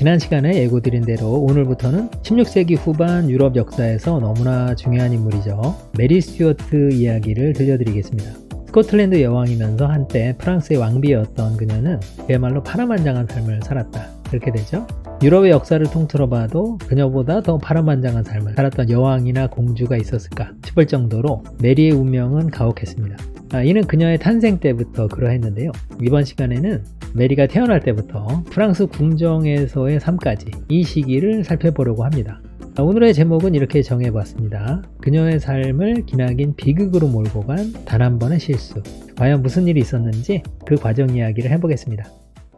지난 시간에 예고드린 대로 오늘부터는 16세기 후반 유럽 역사에서 너무나 중요한 인물이죠. 메리 스튜어트 이야기를 들려드리겠습니다. 스코틀랜드 여왕이면서 한때 프랑스의 왕비였던 그녀는 그야말로 파란만장한 삶을 살았다. 그렇게 되죠. 유럽의 역사를 통틀어 봐도 그녀보다 더 파란만장한 삶을 살았던 여왕이나 공주가 있었을까 싶을 정도로 메리의 운명은 가혹했습니다. 아, 이는 그녀의 탄생 때부터 그러했는데요. 이번 시간에는 메리가 태어날 때부터 프랑스 궁정에서의 삶까지 이 시기를 살펴보려고 합니다. 아, 오늘의 제목은 이렇게 정해봤습니다. 그녀의 삶을 기나긴 비극으로 몰고 간 단 한 번의 실수. 과연 무슨 일이 있었는지 그 과정 이야기를 해보겠습니다.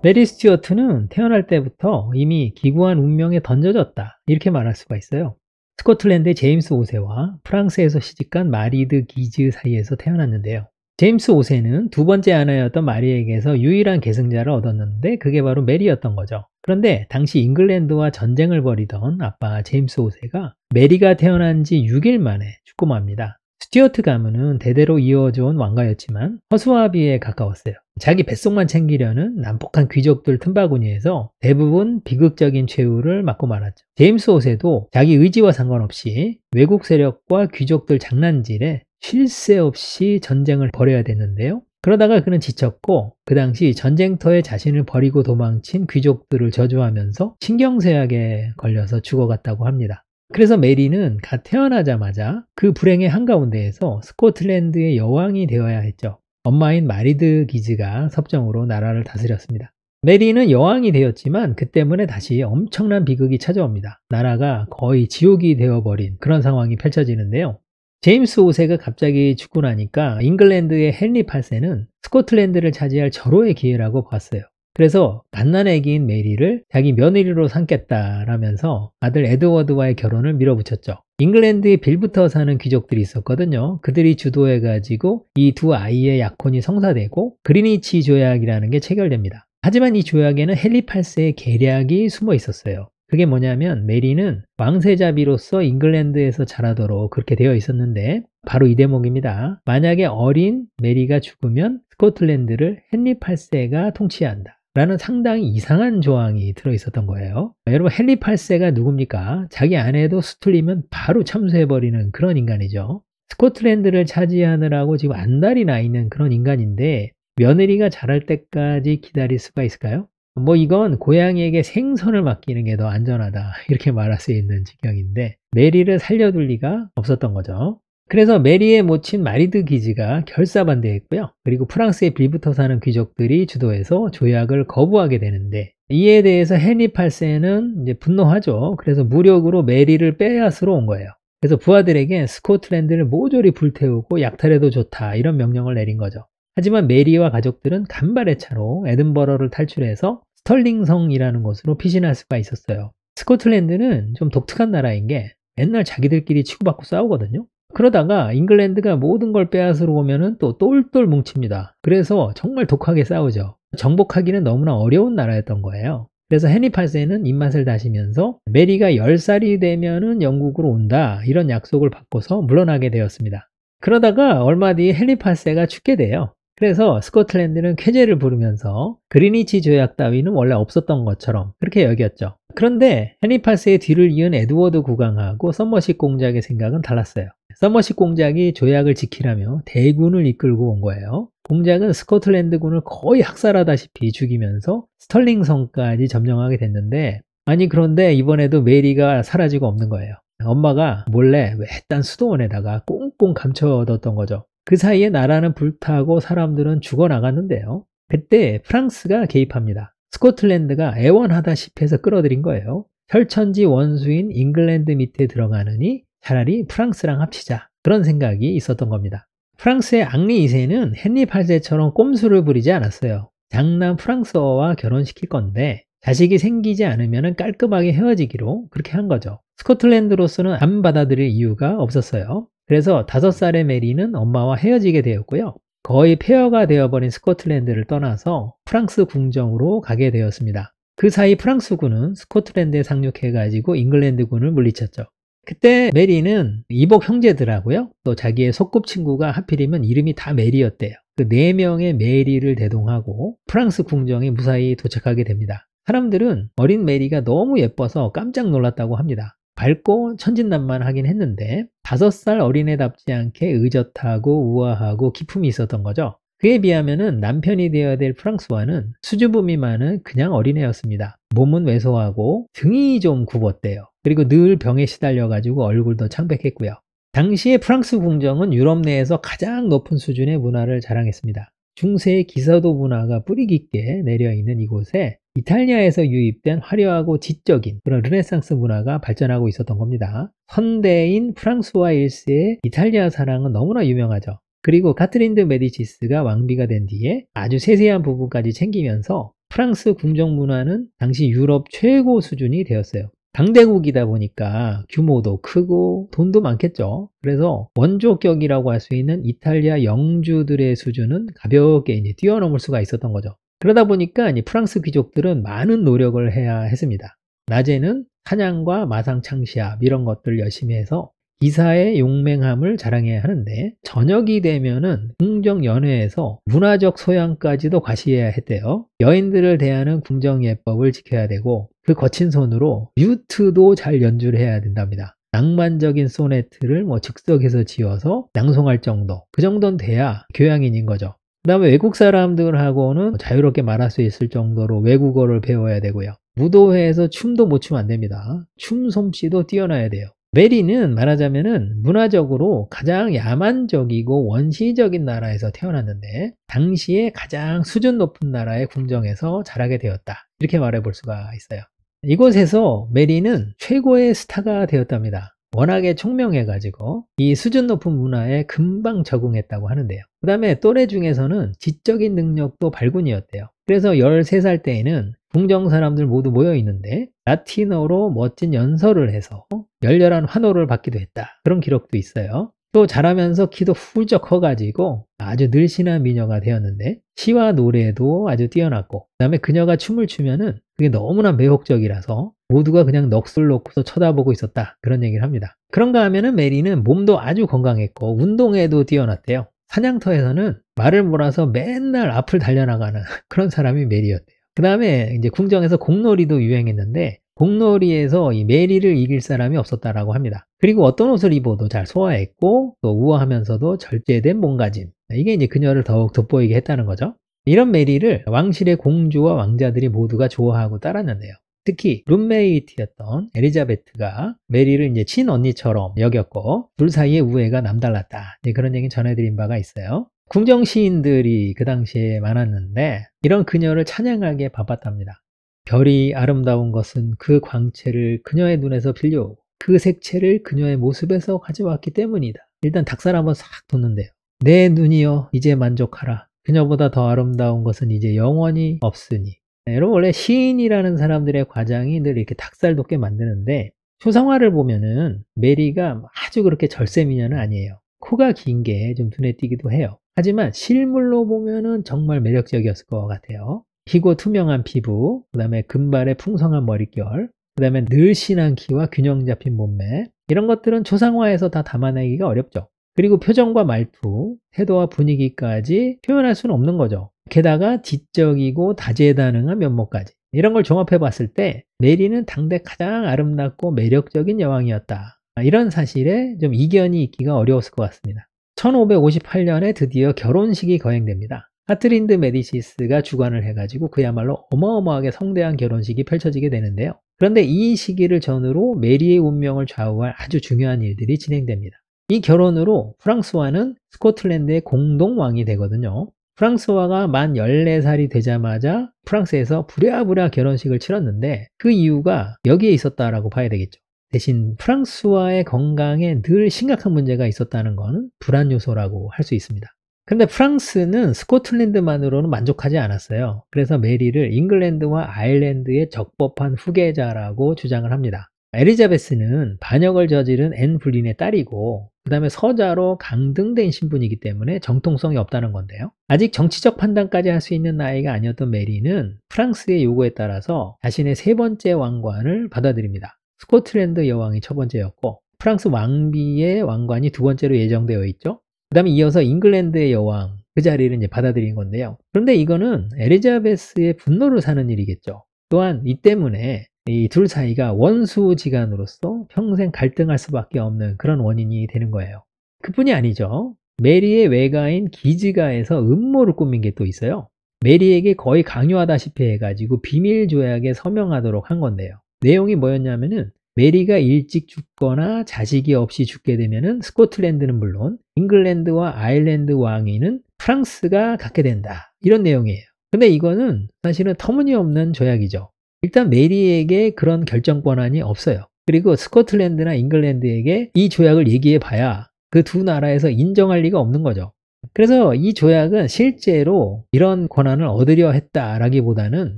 메리 스튜어트는 태어날 때부터 이미 기구한 운명에 던져졌다. 이렇게 말할 수가 있어요. 스코틀랜드의 제임스 5세와 프랑스에서 시집간 마리드 기즈 사이에서 태어났는데요. 제임스 5세는 두 번째 아내였던 마리에게서 유일한 계승자를 얻었는데 그게 바로 메리였던 거죠. 그런데 당시 잉글랜드와 전쟁을 벌이던 아빠 제임스 5세가 메리가 태어난 지 6일 만에 죽고 맙니다. 스튜어트 가문은 대대로 이어져온 왕가였지만 허수아비에 가까웠어요. 자기 뱃속만 챙기려는 난폭한 귀족들 틈바구니에서 대부분 비극적인 최후를 맞고 말았죠. 제임스 5세도 자기 의지와 상관없이 외국 세력과 귀족들 장난질에 쉴새 없이 전쟁을 벌여야 되는데요. 그러다가 그는 지쳤고 그 당시 전쟁터에 자신을 버리고 도망친 귀족들을 저주하면서 신경쇠약에 걸려서 죽어갔다고 합니다. 그래서 메리는 갓 태어나자마자 그 불행의 한가운데에서 스코틀랜드의 여왕이 되어야 했죠. 엄마인 마리드 기즈가 섭정으로 나라를 다스렸습니다. 메리는 여왕이 되었지만 그 때문에 다시 엄청난 비극이 찾아옵니다. 나라가 거의 지옥이 되어버린 그런 상황이 펼쳐지는데요. 제임스 5세가 갑자기 죽고 나니까 잉글랜드의 헨리 8세는 스코틀랜드를 차지할 절호의 기회라고 봤어요. 그래서 갓난애기인 메리를 자기 며느리로 삼겠다라면서 아들 에드워드와의 결혼을 밀어붙였죠. 잉글랜드의 빌부터 사는 귀족들이 있었거든요. 그들이 주도해가지고 이 두 아이의 약혼이 성사되고 그리니치 조약이라는 게 체결됩니다. 하지만 이 조약에는 헨리 8세의 계략이 숨어 있었어요. 그게 뭐냐면 메리는 왕세자비로서 잉글랜드에서 자라도록 그렇게 되어 있었는데 바로 이 대목입니다. 만약에 어린 메리가 죽으면 스코틀랜드를 헨리 8세가 통치 한다. 라는 상당히 이상한 조항이 들어 있었던 거예요. 여러분 헨리 8세가 누굽니까? 자기 아내도 수틀리면 바로 참수해버리는 그런 인간이죠. 스코틀랜드를 차지하느라고 지금 안달이 나 있는 그런 인간인데 며느리가 자랄 때까지 기다릴 수가 있을까요? 뭐 이건 고양이에게 생선을 맡기는 게 더 안전하다 이렇게 말할 수 있는 지경인데 메리를 살려둘 리가 없었던 거죠. 그래서 메리의 모친 마리드 기지가 결사반대했고요. 그리고 프랑스의 빌부터 사는 귀족들이 주도해서 조약을 거부하게 되는데 이에 대해서 헨리 8세는 이제 분노하죠. 그래서 무력으로 메리를 빼앗으러 온 거예요. 그래서 부하들에게 스코틀랜드를 모조리 불태우고 약탈해도 좋다 이런 명령을 내린 거죠. 하지만 메리와 가족들은 간발의 차로 에든버러를 탈출해서 스털링성이라는 곳으로 피신할 수가 있었어요. 스코틀랜드는 좀 독특한 나라인 게 맨날 자기들끼리 치고받고 싸우거든요. 그러다가 잉글랜드가 모든 걸 빼앗으러 오면또 똘똘 뭉칩니다. 그래서 정말 독하게 싸우죠. 정복하기는 너무나 어려운 나라였던 거예요. 그래서 헨리 8세는 입맛을 다시면서 메리가 10살이 되면 영국으로 온다 이런 약속을 받고서 물러나게 되었습니다. 그러다가 얼마 뒤 헨리 8세가 죽게 돼요. 그래서 스코틀랜드는 쾌제를 부르면서 그리니치 조약 따위는 원래 없었던 것처럼 그렇게 여겼죠. 그런데 해니파스의 뒤를 이은 에드워드 국왕하고 썸머식 공작의 생각은 달랐어요. 썸머식 공작이 조약을 지키라며 대군을 이끌고 온 거예요. 공작은 스코틀랜드군을 거의 학살하다시피 죽이면서 스털링 성까지 점령하게 됐는데 아니 그런데 이번에도 메리가 사라지고 없는 거예요. 엄마가 몰래 외딴 수도원에다가 꽁꽁 감춰뒀던 거죠. 그 사이에 나라는 불타고 사람들은 죽어나갔는데요. 그때 프랑스가 개입합니다. 스코틀랜드가 애원하다시피 해서 끌어들인 거예요. 혈천지 원수인 잉글랜드 밑에 들어가느니 차라리 프랑스랑 합치자 그런 생각이 있었던 겁니다. 프랑스의 앙리 2세는 헨리 8세처럼 꼼수를 부리지 않았어요. 장남 프랑스어와 결혼시킬 건데 자식이 생기지 않으면 깔끔하게 헤어지기로 그렇게 한 거죠. 스코틀랜드로서는 안 받아들일 이유가 없었어요. 그래서 5살의 메리는 엄마와 헤어지게 되었고요. 거의 폐허가 되어버린 스코틀랜드를 떠나서 프랑스 궁정으로 가게 되었습니다. 그 사이 프랑스군은 스코틀랜드에 상륙해가지고 잉글랜드군을 물리쳤죠. 그때 메리는 이복 형제들하고요. 또 자기의 소꿉친구가 하필이면 이름이 다 메리였대요. 그 4명의 메리를 대동하고 프랑스 궁정에 무사히 도착하게 됩니다. 사람들은 어린 메리가 너무 예뻐서 깜짝 놀랐다고 합니다. 밝고 천진난만하긴 했는데 다섯 살 어린애답지 않게 의젓하고 우아하고 기품이 있었던 거죠. 그에 비하면 남편이 되어야 될 프랑스와는 수줍음이 많은 그냥 어린애였습니다. 몸은 왜소하고 등이 좀 굽었대요. 그리고 늘 병에 시달려가지고 얼굴도 창백했고요. 당시의 프랑스 궁정은 유럽 내에서 가장 높은 수준의 문화를 자랑했습니다. 중세의 기사도 문화가 뿌리 깊게 내려 있는 이곳에 이탈리아에서 유입된 화려하고 지적인 그런 르네상스 문화가 발전하고 있었던 겁니다. 선대인 프랑스와 일세의 이탈리아 사랑은 너무나 유명하죠. 그리고 카트린드 메디치스가 왕비가 된 뒤에 아주 세세한 부분까지 챙기면서 프랑스 궁정 문화는 당시 유럽 최고 수준이 되었어요. 강대국이다 보니까 규모도 크고 돈도 많겠죠. 그래서 원조격이라고 할 수 있는 이탈리아 영주들의 수준은 가볍게 이제 뛰어넘을 수가 있었던 거죠. 그러다 보니까 프랑스 귀족들은 많은 노력을 해야 했습니다. 낮에는 한양과 마상 창시합 이런 것들 열심히 해서 기사의 용맹함을 자랑해야 하는데 저녁이 되면은 궁정연회에서 문화적 소양까지도 과시해야 했대요. 여인들을 대하는 궁정예법을 지켜야 되고 그 거친 손으로 뮤트도 잘 연주를 해야 된답니다. 낭만적인 소네트를 뭐 즉석에서 지어서 낭송할 정도 그 정도는 돼야 교양인인 거죠. 그 다음에 외국 사람들하고는 뭐 자유롭게 말할 수 있을 정도로 외국어를 배워야 되고요. 무도회에서 춤도 못 추면 안 됩니다. 춤 솜씨도 뛰어나야 돼요. 메리는 말하자면은 문화적으로 가장 야만적이고 원시적인 나라에서 태어났는데 당시에 가장 수준 높은 나라의 궁정에서 자라게 되었다. 이렇게 말해 볼 수가 있어요. 이곳에서 메리는 최고의 스타가 되었답니다. 워낙에 총명해가지고 이 수준 높은 문화에 금방 적응했다고 하는데요. 그 다음에 또래 중에서는 지적인 능력도 발군이었대요. 그래서 13살 때에는 궁정 사람들 모두 모여 있는데 라틴어로 멋진 연설을 해서 열렬한 환호를 받기도 했다. 그런 기록도 있어요. 또 자라면서 키도 훌쩍 커가지고 아주 늘씬한 미녀가 되었는데 시와 노래도 아주 뛰어났고 그 다음에 그녀가 춤을 추면은 그게 너무나 매혹적이라서 모두가 그냥 넋을 놓고서 쳐다보고 있었다. 그런 얘기를 합니다. 그런가 하면은 메리는 몸도 아주 건강했고 운동에도 뛰어났대요. 사냥터에서는 말을 몰아서 맨날 앞을 달려나가는 그런 사람이 메리였대요. 그 다음에 이제 궁정에서 공놀이도 유행했는데 공놀이에서 이 메리를 이길 사람이 없었다라고 합니다. 그리고 어떤 옷을 입어도 잘 소화했고 또 우아하면서도 절제된 몸가짐. 이게 이제 그녀를 더욱 돋보이게 했다는 거죠. 이런 메리를 왕실의 공주와 왕자들이 모두가 좋아하고 따랐는데요. 특히 룸메이트였던 엘리자베트가 메리를 이제 친언니처럼 여겼고 둘 사이의 우애가 남달랐다. 그런 얘기 전해드린 바가 있어요. 궁정 시인들이 그 당시에 많았는데 이런 그녀를 찬양하게 바빴답니다. 별이 아름다운 것은 그 광채를 그녀의 눈에서 빌려오고 그 색채를 그녀의 모습에서 가져왔기 때문이다. 일단 닭살 한번 싹 돋는데요. 내 눈이여 이제 만족하라. 그녀보다 더 아름다운 것은 이제 영원히 없으니 네, 여러분 원래 시인이라는 사람들의 과장이 늘 이렇게 닭살 돋게 만드는데 초상화를 보면은 메리가 아주 그렇게 절세미녀는 아니에요. 코가 긴 게 좀 눈에 띄기도 해요. 하지만 실물로 보면은 정말 매력적이었을 것 같아요. 희고 투명한 피부, 그 다음에 금발의 풍성한 머릿결, 그 다음에 늘씬한 키와 균형 잡힌 몸매 이런 것들은 초상화에서 다 담아내기가 어렵죠. 그리고 표정과 말투, 태도와 분위기까지 표현할 수는 없는 거죠. 게다가 지적이고 다재다능한 면모까지 이런 걸 종합해 봤을 때 메리는 당대 가장 아름답고 매력적인 여왕이었다. 이런 사실에 좀 이견이 있기가 어려웠을 것 같습니다. 1558년에 드디어 결혼식이 거행됩니다. 하트린드 메디시스가 주관을 해가지고 그야말로 어마어마하게 성대한 결혼식이 펼쳐지게 되는데요. 그런데 이 시기를 전후로 메리의 운명을 좌우할 아주 중요한 일들이 진행됩니다. 이 결혼으로 프랑스와는 스코틀랜드의 공동왕이 되거든요. 프랑스와가 만 14살이 되자마자 프랑스에서 부랴부랴 결혼식을 치렀는데 그 이유가 여기에 있었다라고 봐야 되겠죠. 대신 프랑스와의 건강에 늘 심각한 문제가 있었다는 건 불안 요소라고 할 수 있습니다. 근데 프랑스는 스코틀랜드만으로는 만족하지 않았어요. 그래서 메리를 잉글랜드와 아일랜드의 적법한 후계자라고 주장을 합니다. 에리자베스는 반역을 저지른 앤 불린의 딸이고 그 다음에 서자로 강등된 신분이기 때문에 정통성이 없다는 건데요. 아직 정치적 판단까지 할 수 있는 나이가 아니었던 메리는 프랑스의 요구에 따라서 자신의 세 번째 왕관을 받아들입니다. 스코틀랜드 여왕이 첫 번째였고 프랑스 왕비의 왕관이 두 번째로 예정되어 있죠. 그 다음에 이어서 잉글랜드의 여왕 그 자리를 이제 받아들인 건데요. 그런데 이거는 에리자베스의 분노를 사는 일이겠죠. 또한 이 때문에 이둘 사이가 원수지간으로서 평생 갈등할 수밖에 없는 그런 원인이 되는 거예요. 그뿐이 아니죠. 메리의 외가인 기지가에서 음모를 꾸민 게 또 있어요. 메리에게 거의 강요하다시피 해가지고 비밀 조약에 서명하도록 한 건데요. 내용이 뭐였냐면은 메리가 일찍 죽거나 자식이 없이 죽게 되면은 스코틀랜드는 물론 잉글랜드와 아일랜드 왕위는 프랑스가 갖게 된다. 이런 내용이에요. 근데 이거는 사실은 터무니없는 조약이죠. 일단 메리에게 그런 결정 권한이 없어요. 그리고 스코틀랜드나 잉글랜드에게 이 조약을 얘기해 봐야 그 두 나라에서 인정할 리가 없는 거죠. 그래서 이 조약은 실제로 이런 권한을 얻으려 했다라기보다는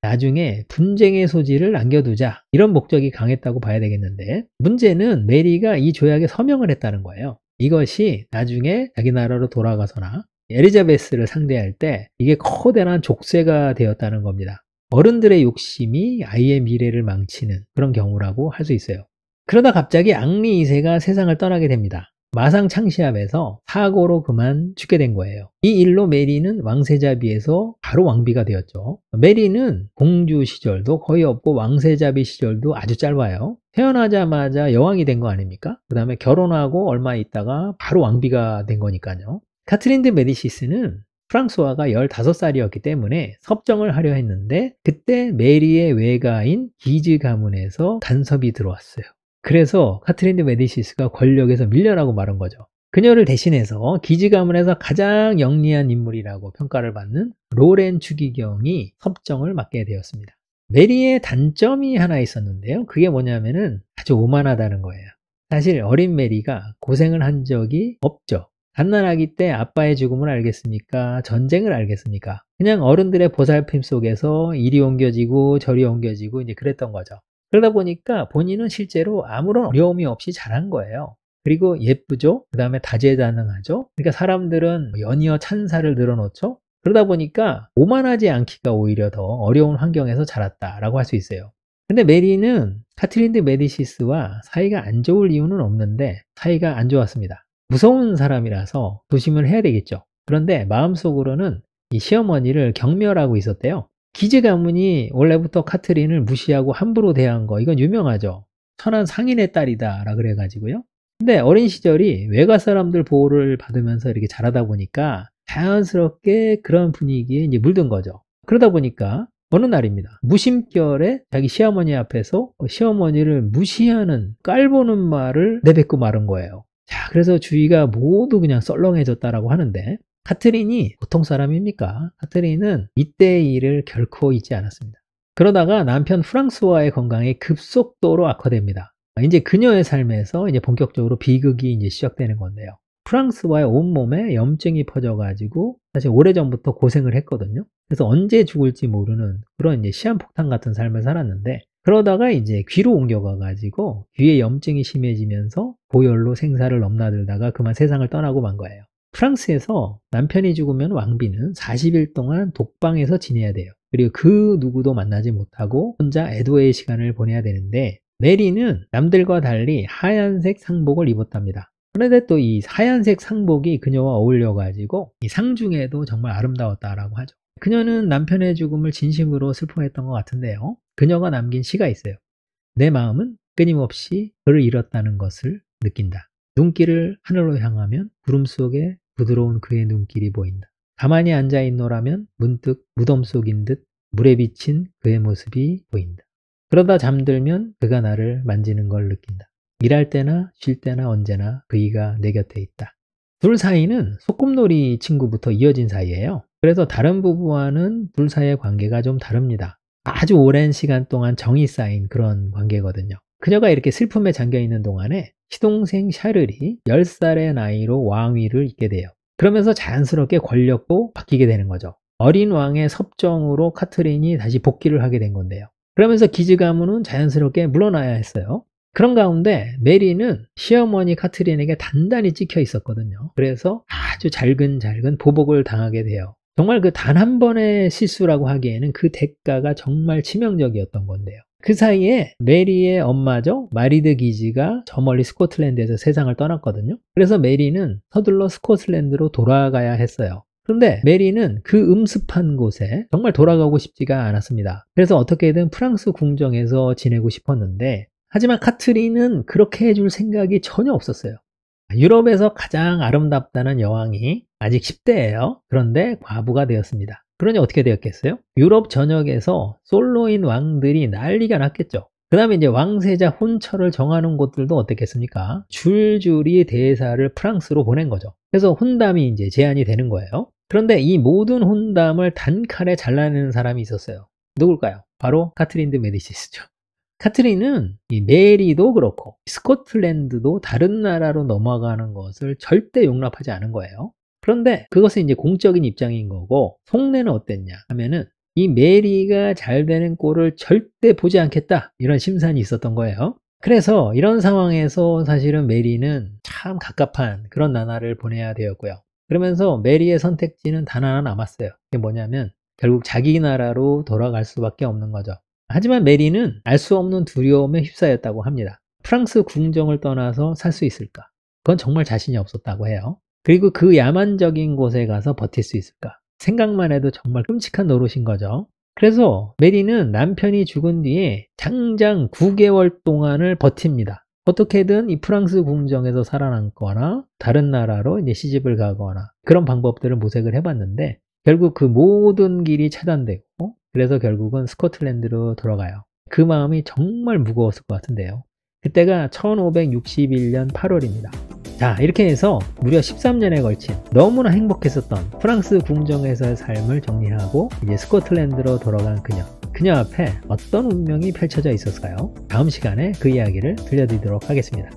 나중에 분쟁의 소지를 남겨두자 이런 목적이 강했다고 봐야 되겠는데 문제는 메리가 이 조약에 서명을 했다는 거예요. 이것이 나중에 자기 나라로 돌아가서나 에리자베스를 상대할 때 이게 커다란 족쇄가 되었다는 겁니다. 어른들의 욕심이 아이의 미래를 망치는 그런 경우라고 할 수 있어요. 그러다 갑자기 앙리 2세가 세상을 떠나게 됩니다. 마상 창시합에서 사고로 그만 죽게 된 거예요. 이 일로 메리는 왕세자비에서 바로 왕비가 되었죠. 메리는 공주 시절도 거의 없고 왕세자비 시절도 아주 짧아요. 태어나자마자 여왕이 된 거 아닙니까? 그 다음에 결혼하고 얼마 있다가 바로 왕비가 된 거니까요. 카트린 드 메디시스는 프랑스와가 15살이었기 때문에 섭정을 하려 했는데 그때 메리의 외가인 기즈 가문에서 간섭이 들어왔어요. 그래서 카트린 드 메디시스가 권력에서 밀려나고 말한 거죠. 그녀를 대신해서 기지 가문에서 가장 영리한 인물이라고 평가를 받는 로렌 추기경이 섭정을 맡게 되었습니다. 메리의 단점이 하나 있었는데요. 그게 뭐냐면은 아주 오만하다는 거예요. 사실 어린 메리가 고생을 한 적이 없죠. 갓난아기 때 아빠의 죽음을 알겠습니까? 전쟁을 알겠습니까? 그냥 어른들의 보살핌 속에서 이리 옮겨지고 저리 옮겨지고 이제 그랬던 거죠. 그러다 보니까 본인은 실제로 아무런 어려움이 없이 자란 거예요. 그리고 예쁘죠? 그 다음에 다재다능하죠? 그러니까 사람들은 연이어 찬사를 늘어놓죠? 그러다 보니까 오만하지 않기가 오히려 더 어려운 환경에서 자랐다라고 할 수 있어요. 근데 메리는 카트린드 메디시스와 사이가 안 좋을 이유는 없는데 사이가 안 좋았습니다. 무서운 사람이라서 조심을 해야 되겠죠. 그런데 마음속으로는 이 시어머니를 경멸하고 있었대요. 기지 가문이 원래부터 카트린을 무시하고 함부로 대한 거 이건 유명하죠. 천한 상인의 딸이다 라 그래가지고요. 근데 어린 시절이 외가 사람들 보호를 받으면서 이렇게 자라다 보니까 자연스럽게 그런 분위기에 이제 물든 거죠. 그러다 보니까 어느 날입니다. 무심결에 자기 시어머니 앞에서 시어머니를 무시하는 깔보는 말을 내뱉고 말은 거예요. 자, 그래서 주위가 모두 그냥 썰렁해졌다라고 하는데 카트린이 보통 사람입니까? 카트린은 이때의 일을 결코 잊지 않았습니다. 그러다가 남편 프랑스와의 건강이 급속도로 악화됩니다. 이제 그녀의 삶에서 이제 본격적으로 비극이 이제 시작되는 건데요. 프랑스와의 온몸에 염증이 퍼져가지고 사실 오래전부터 고생을 했거든요. 그래서 언제 죽을지 모르는 그런 이제 시한폭탄 같은 삶을 살았는데 그러다가 이제 귀로 옮겨가가지고 귀에 염증이 심해지면서 고열로 생사를 넘나들다가 그만 세상을 떠나고 만 거예요. 프랑스에서 남편이 죽으면 왕비는 40일 동안 독방에서 지내야 돼요. 그리고 그 누구도 만나지 못하고 혼자 애도의 시간을 보내야 되는데 메리는 남들과 달리 하얀색 상복을 입었답니다. 그런데 또 이 하얀색 상복이 그녀와 어울려가지고 이 상중에도 정말 아름다웠다라고 하죠. 그녀는 남편의 죽음을 진심으로 슬퍼했던 것 같은데요. 그녀가 남긴 시가 있어요. 내 마음은 끊임없이 그를 잃었다는 것을 느낀다. 눈길을 하늘로 향하면 구름 속에 부드러운 그의 눈길이 보인다. 가만히 앉아 있노라면 문득 무덤 속인 듯 물에 비친 그의 모습이 보인다. 그러다 잠들면 그가 나를 만지는 걸 느낀다. 일할 때나 쉴 때나 언제나 그이가 내 곁에 있다. 둘 사이는 소꿉놀이 친구부터 이어진 사이예요. 그래서 다른 부부와는 둘 사이의 관계가 좀 다릅니다. 아주 오랜 시간 동안 정이 쌓인 그런 관계거든요. 그녀가 이렇게 슬픔에 잠겨 있는 동안에 시동생 샤를이 10살의 나이로 왕위를 잇게 돼요. 그러면서 자연스럽게 권력도 바뀌게 되는 거죠. 어린 왕의 섭정으로 카트린이 다시 복귀를 하게 된 건데요. 그러면서 기즈 가문은 자연스럽게 물러나야 했어요. 그런 가운데 메리는 시어머니 카트린에게 단단히 찍혀 있었거든요. 그래서 아주 잘근잘근 보복을 당하게 돼요. 정말 그 단 한 번의 실수라고 하기에는 그 대가가 정말 치명적이었던 건데요. 그 사이에 메리의 엄마죠. 마리드 기지가 저 멀리 스코틀랜드에서 세상을 떠났거든요. 그래서 메리는 서둘러 스코틀랜드로 돌아가야 했어요. 그런데 메리는 그 음습한 곳에 정말 돌아가고 싶지가 않았습니다. 그래서 어떻게든 프랑스 궁정에서 지내고 싶었는데 하지만 카트린은 그렇게 해줄 생각이 전혀 없었어요. 유럽에서 가장 아름답다는 여왕이 아직 10대예요. 그런데 과부가 되었습니다. 그러니 어떻게 되었겠어요? 유럽 전역에서 솔로인 왕들이 난리가 났겠죠. 그 다음에 이제 왕세자 혼처를 정하는 곳들도 어떻겠습니까? 줄줄이 대사를 프랑스로 보낸 거죠. 그래서 혼담이 이제 제한이 되는 거예요. 그런데 이 모든 혼담을 단칼에 잘라내는 사람이 있었어요. 누굴까요? 바로 카트린 드 메디시스죠. 카트린은 메리도 그렇고 스코틀랜드도 다른 나라로 넘어가는 것을 절대 용납하지 않은 거예요. 그런데 그것은 이제 공적인 입장인 거고 속내는 어땠냐 하면은 이 메리가 잘 되는 꼴을 절대 보지 않겠다 이런 심산이 있었던 거예요. 그래서 이런 상황에서 사실은 메리는 참 갑갑한 그런 나날을 보내야 되었고요. 그러면서 메리의 선택지는 단 하나 남았어요. 그게 뭐냐면 결국 자기 나라로 돌아갈 수밖에 없는 거죠. 하지만 메리는 알 수 없는 두려움에 휩싸였다고 합니다. 프랑스 궁정을 떠나서 살 수 있을까? 그건 정말 자신이 없었다고 해요. 그리고 그 야만적인 곳에 가서 버틸 수 있을까? 생각만 해도 정말 끔찍한 노릇인 거죠. 그래서 메리는 남편이 죽은 뒤에 장장 9개월 동안을 버팁니다. 어떻게든 이 프랑스 궁정에서 살아남거나 다른 나라로 이제 시집을 가거나 그런 방법들을 모색을 해봤는데 결국 그 모든 길이 차단되고 어? 그래서 결국은 스코틀랜드로 돌아가요. 그 마음이 정말 무거웠을 것 같은데요. 그때가 1561년 8월입니다. 자 이렇게 해서 무려 13년에 걸친 너무나 행복했었던 프랑스 궁정에서의 삶을 정리하고 이제 스코틀랜드로 돌아간 그녀 그녀 앞에 어떤 운명이 펼쳐져 있었을까요? 다음 시간에 그 이야기를 들려드리도록 하겠습니다.